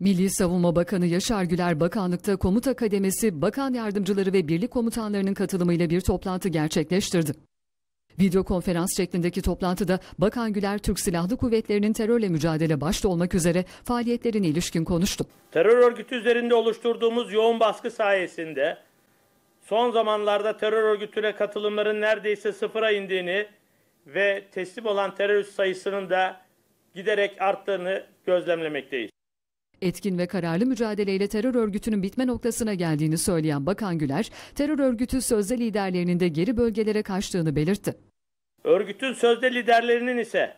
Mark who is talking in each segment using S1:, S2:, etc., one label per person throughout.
S1: Milli Savunma Bakanı Yaşar Güler bakanlıkta komuta kademesi, bakan yardımcıları ve birlik komutanlarının katılımıyla bir toplantı gerçekleştirdi. Video konferans şeklindeki toplantıda Bakan Güler Türk Silahlı Kuvvetleri'nin terörle mücadele başta olmak üzere faaliyetlerine ilişkin konuştu.
S2: Terör örgütü üzerinde oluşturduğumuz yoğun baskı sayesinde son zamanlarda terör örgütüne katılımların neredeyse sıfıra indiğini ve teslim olan terörist sayısının da giderek arttığını gözlemlemekteyiz.
S1: Etkin ve kararlı mücadeleyle terör örgütünün bitme noktasına geldiğini söyleyen Bakan Güler, terör örgütü sözde liderlerinin de geri bölgelere kaçtığını
S2: belirtti. Örgütün sözde liderlerinin ise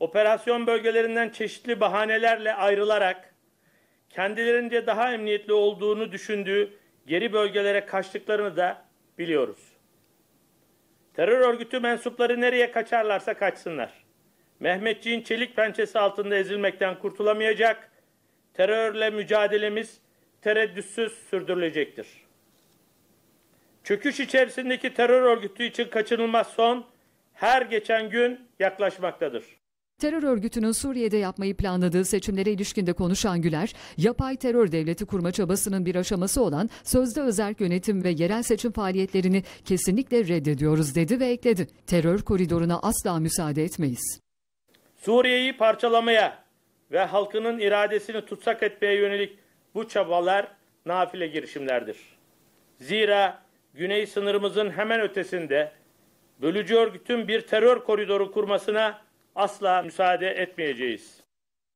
S2: operasyon bölgelerinden çeşitli bahanelerle ayrılarak kendilerince daha emniyetli olduğunu düşündüğü geri bölgelere kaçtıklarını da biliyoruz. Terör örgütü mensupları nereye kaçarlarsa kaçsınlar. Mehmetçiğin çelik pençesi altında ezilmekten kurtulamayacak, terörle mücadelemiz tereddütsüz sürdürülecektir. Çöküş içerisindeki terör örgütü için kaçınılmaz son her geçen gün yaklaşmaktadır.
S1: Terör örgütünün Suriye'de yapmayı planladığı seçimlere ilişkinde konuşan Güler, yapay terör devleti kurma çabasının bir aşaması olan sözde özerk yönetim ve yerel seçim faaliyetlerini kesinlikle reddediyoruz dedi ve ekledi. Terör koridoruna asla müsaade etmeyiz.
S2: Suriye'yi parçalamaya, ve halkının iradesini tutsak etmeye yönelik bu çabalar nafile girişimlerdir. Zira güney sınırımızın hemen ötesinde bölücü örgütün bir terör koridoru kurmasına asla müsaade etmeyeceğiz.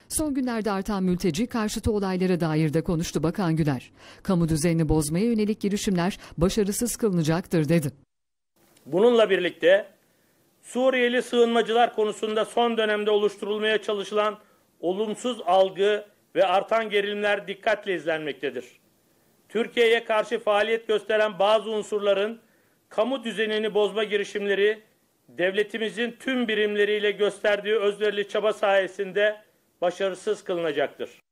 S1: Son günlerde artan mülteci karşıtı olaylara dair de konuştu Bakan Güler. Kamu düzenini bozmaya yönelik girişimler başarısız kılınacaktır dedi.
S2: Bununla birlikte Suriyeli sığınmacılar konusunda son dönemde oluşturulmaya çalışılan olumsuz algı ve artan gerilimler dikkatle izlenmektedir. Türkiye'ye karşı faaliyet gösteren bazı unsurların kamu düzenini bozma girişimleri devletimizin tüm birimleriyle gösterdiği özverili çaba sayesinde başarısız kılınacaktır.